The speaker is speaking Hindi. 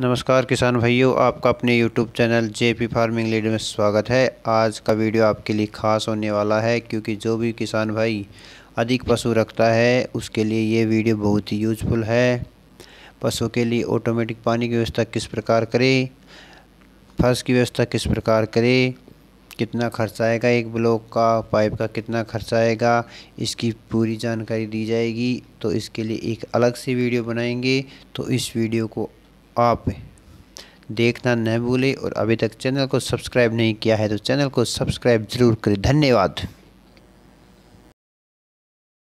नमस्कार किसान भाइयों आपका अपने YouTube channel J P farming lead में स्वागत है आज का वीडियो आपके लिए खास होने वाला है क्योंकि जो भी किसान भाई अधिक पशु रखता है उसके लिए ये वीडियो बहुत ही यूजफुल है पशु के लिए ऑटोमेटिक पानी की व्यवस्था किस प्रकार करें फर्श की व्यवस्था किस प्रकार करें कितना खर्चा आएगा एक ब्लॉक का पाइप का कितना खर्चा आएगा इसकी पूरी जानकारी दी जाएगी तो इसके लिए एक अलग से वीडियो बनाएंगे तो इस वीडियो को आप देखना न भूलें और अभी तक चैनल को सब्सक्राइब नहीं किया है तो चैनल को सब्सक्राइब ज़रूर करें धन्यवाद